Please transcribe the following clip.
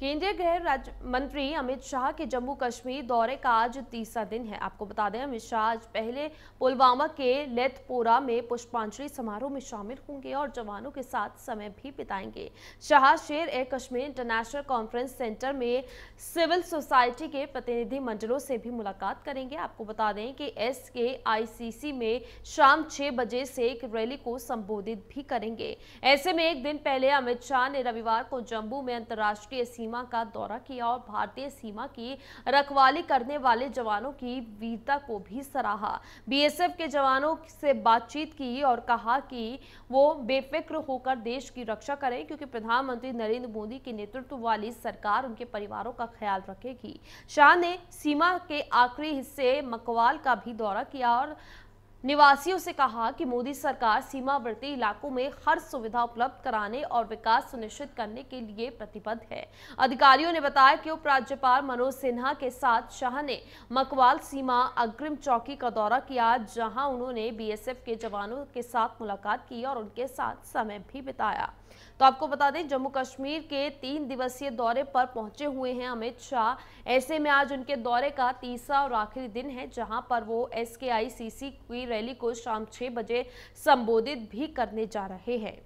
केंद्रीय गृह राज्य मंत्री अमित शाह के जम्मू कश्मीर दौरे का आज तीसरा दिन है आपको बता दें अमित शाह आज पहले पुलवामा के लेथपोरा में पुष्पांजलि समारोह में शामिल होंगे और जवानों के साथ समय भी बिताएंगे Shah Sher e Kashmir international conference centre में सिविल सोसाइटी के प्रतिनिधि मंडलों से भी मुलाकात करेंगे आपको बता दें कि एस के में शाम छह बजे से एक रैली को संबोधित भी करेंगे ऐसे में एक दिन पहले अमित शाह ने रविवार को जम्मू में अंतर्राष्ट्रीय सीमा का दौरा किया और भारतीय सीमा की रखवाली करने वाले जवानों की वीरता को भी सराहा बीएसएफ के जवानों से बातचीत की और कहा कि वो बेफिक्र होकर देश की रक्षा करें क्योंकि प्रधानमंत्री नरेंद्र मोदी के नेतृत्व वाली सरकार उनके परिवारों का ख्याल रखेगी शाह ने सीमा के आखिरी हिस्से मकवाल का भी दौरा किया और निवासियों से कहा कि मोदी सरकार सीमावर्ती इलाकों में हर सुविधा उपलब्ध कराने और विकास सुनिश्चित करने के लिए प्रतिबद्ध है अधिकारियों ने बताया कि उपराज्यपाल मनोज सिन्हा के साथ शाह ने मकवाल सीमा अग्रिम चौकी का दौरा किया जहां उन्होंने बीएसएफ के जवानों के साथ मुलाकात की और उनके साथ समय भी बिताया तो आपको बता दें जम्मू कश्मीर के तीन दिवसीय दौरे पर पहुंचे हुए हैं अमित शाह ऐसे में आज उनके दौरे का तीसरा और आखिरी दिन है जहां पर वो एस के आई सी सी की रैली को शाम छह बजे संबोधित भी करने जा रहे हैं